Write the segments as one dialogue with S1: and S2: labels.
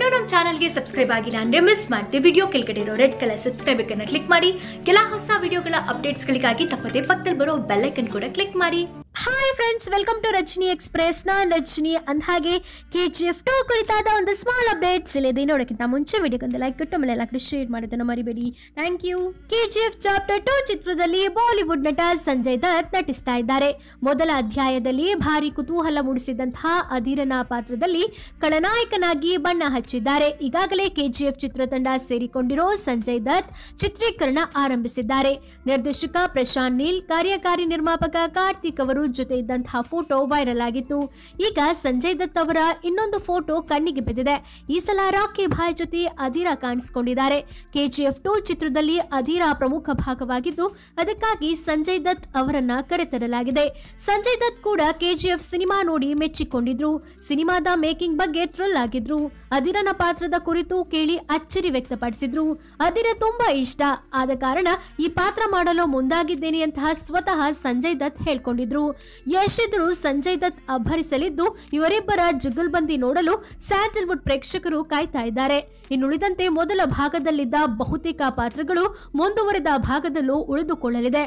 S1: ನೀವು ನಮ್ಮ ಚಾನಲ್ಗೆ ಸಬ್ಸ್ಕ್ರೈಬ್ ಆಗಿಲ್ಲ ಅಂದ್ರೆ ಮಿಸ್ ಮಾಡಿದೆ ವಿಡಿಯೋ ಕೆಳಗಡೆ ಇರೋ ರೆಡ್ ಕಲರ್ ಸಬ್ಸ್ಕ್ರೈಬ್ ಕ್ಲಿಕ್ ಮಾಡಿ ಕೆಲ ಹೊಸ ವಿಡಿಯೋಗಳ ಅಪ್ಡೇಟ್ಸ್ಗಳಿಗಾಗಿ ತಪ್ಪದೆ ಪಕ್ಕದಲ್ಲಿ ಬರೋ ಬೆಲ್ಲೈಕನ್ ಕೂಡ ಕ್ಲಿಕ್ ಮಾಡಿ hi friends welcome to Rajani express ನಾನು ರಜನಿ ಹಾಗೆ ಕೆ ಜಿ ಎಫ್ ಟು ಕುರಿತಾದ ಒಂದು ಸ್ಮಾಲ್ ಅಪ್ಡೇಟ್ಸ್ ಇಲ್ಲದೆ ನೋಡೋಕ್ಕಿಂತ ಮುಂಚೆ ವಿಡಿಯೋಗೊಂದು ಲೈಕ್ ಕೊಟ್ಟು ಆಮೇಲೆ ಎಲ್ಲ ಶೇರ್ ಮಾಡೋದನ್ನು ಮರಿಬೇಡಿ thank you K G F chapter two ಚಿತ್ರದಲ್ಲಿ ಬಾಲಿವುಡ್ ನಟ ಸಂಜಯ್ ದತ್ ನಟಿಸ್ತಾ ಇದ್ದಾರೆ ಮೊದಲ ಅಧ್ಯಾಯದಲ್ಲಿ ಭಾರಿ ಕುತೂಹಲ ಮೂಡಿಸಿದಂತಹ ಅಧೀರನ ಪಾತ್ರದಲ್ಲಿ ಖಳನಾಯಕನಾಗಿ ಬಣ್ಣ ಹಚ್ಚಿದ್ದಾರೆ ಈಗಾಗಲೇ ಕೆ ಜಿ ಎಫ್ ಚಿತ್ರತಂಡ ಸೇರಿಕೊಂಡಿರೋ ಸಂಜಯ್ ದತ್ ಚಿತ್ರೀಕರಣ ಆರಂಭಿಸಿದ್ದಾರೆ ನಿರ್ದೇಶಕ ಪ್ರಶಾಂತ್ ನೀಲ್ ಕಾರ್ಯಕಾರಿ ನಿರ್ಮಾಪಕ ಕಾರ್ತಿಕ್ ಅವರು ಜೊತೆ ಇದ್ದಂತಹ ಫೋಟೋ ವೈರಲ್ ಆಗಿತ್ತು ಈಗ ಸಂಜಯ್ ದತ್ ಅವರ ಇನ್ನೊಂದು ಫೋಟೋ ಕಣ್ಣಿಗೆ ಬಿದ್ದಿದೆ ಈ ಸಲ ರಾಕಿ ಭಾಯ್ ಜೊತೆ ಅಧೀರಾ ಕಾಣಿಸಿಕೊಂಡಿದ್ದಾರೆ ಕೆಜಿಎಫ್ ಟೂ ಚಿತ್ರದಲ್ಲಿ ಅಧೀರಾ ಪ್ರಮುಖ ಭಾಗವಾಗಿದ್ದು ಅದಕ್ಕಾಗಿ ಸಂಜಯ್ ದತ್ ಅವರನ್ನ ಕರೆತರಲಾಗಿದೆ ಸಂಜಯ್ ದತ್ ಕೂಡ ಕೆಜಿಎಫ್ ಸಿನಿಮಾ ನೋಡಿ ಮೆಚ್ಚಿಕೊಂಡಿದ್ರು ಸಿನಿಮಾದ ಮೇಕಿಂಗ್ ಬಗ್ಗೆ ಥ್ರಿಲ್ ಆಗಿದ್ರು ಅಧಿರನ ಪಾತ್ರದ ಕುರಿತು ಕೇಳಿ ಅಚ್ಚರಿ ವ್ಯಕ್ತಪಡಿಸಿದ್ರು ಅದಿರ ತುಂಬಾ ಇಷ್ಟ ಆದ ಕಾರಣ ಈ ಪಾತ್ರ ಮಾಡಲು ಮುಂದಾಗಿದ್ದೇನೆ ಅಂತಹ ಸ್ವತಃ ಸಂಜಯ್ ದತ್ ಹೇಳ್ಕೊಂಡಿದ್ರು ಯಶ್ ಎದುರು ಸಂಜಯ್ ದತ್ ಅಬ್ಬರಿಸಲಿದ್ದು ಇವರಿಬ್ಬರ ಜುಗಲ್ಬಂದಿ ನೋಡಲು ಸ್ಯಾಂಡಲ್ವುಡ್ ಪ್ರೇಕ್ಷಕರು ಕಾಯ್ತಾ ಇದ್ದಾರೆ ಇನ್ನುಳಿದಂತೆ ಮೊದಲ ಭಾಗದಲ್ಲಿದ್ದ ಬಹುತೇಕ ಪಾತ್ರಗಳು ಮುಂದುವರೆದ ಭಾಗದಲ್ಲೂ ಉಳಿದುಕೊಳ್ಳಲಿದೆ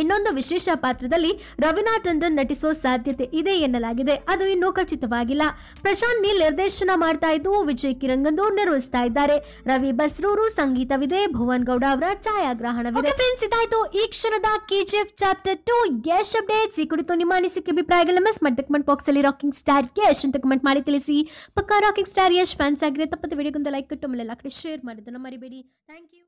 S1: ಇನ್ನೊಂದು ವಿಶೇಷ ಪಾತ್ರದಲ್ಲಿ ರವಿನಾಥ್ ಟಂಡನ್ ನಟಿಸೋ ಸಾಧ್ಯತೆ ಇದೆ ಎನ್ನಲಾಗಿದೆ ಅದು ಇನ್ನೂ ಖಚಿತವಾಗಿಲ್ಲ ಪ್ರಶಾಂತ್ ನೀಲ್ ನಿರ್ದೇಶನ ಮಾಡ್ತಾ ಇದ್ದು ವಿಜಯ್ ಕಿರಂಗಂದು ನಿರ್ವಹಿಸ್ತಾ ಇದ್ದಾರೆ ರವಿ ಬಸ್ರೂರು ಸಂಗೀತವಿದೆ ಭುವನ್ ಗೌಡ ಅವರ ಛಾಯಾಗ್ರಹಣವಿದೆ ಫ್ರೆಂಡ್ಸ್ ಈ ಕ್ಷಣದ KGF chapter two Yash updates ಈ ಕುರಿತು ನಿಮ್ಮ ಅನಿಸಿಕೆ ಅಭಿಪ್ರಾಯಗಳ ಮಿಸ್ ಮಾಡಿ ಕಮೆಂಟ್ ಬಾಕ್ಸ್ ಅಲ್ಲಿ ರಾಕಿಂಗ್ ಸ್ಟಾರ್ ಯಶ್ ಅಂತ ಕಮೆಂಟ್ ಮಾಡಿ ತಿಳಿಸಿ ಪಕ್ಕ ರಾಕಿಂಗ್ ಸ್ಟಾರ್ ಯಶ್ ಫ್ಯಾನ್ಸ್ ಆಗಿದೆ ತಪ್ಪದ ವಿಡಿಯೋಗೊಂದು ಲೈಕ್ ಕೊಟ್ಟು ಮೇಲೆ ಎಲ್ಲ ಕಡೆ ಶೇರ್ ಮಾಡಿದ್ದನ್ನು ಮರಿಬೇಡಿ ಥ್ಯಾಂಕ್ ಯು